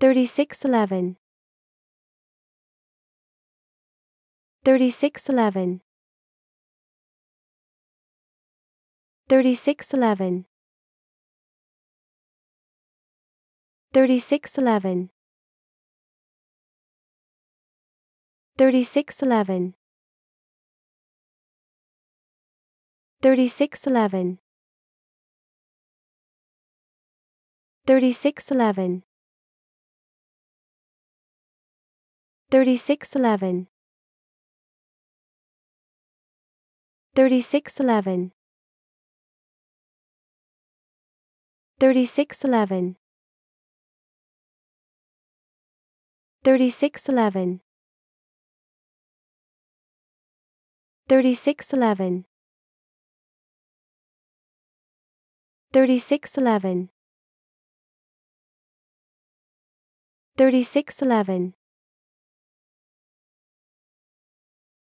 3611 3611 3611 3611 3611 3611 3611 3611 3611 3611 3611 3611 3611 3611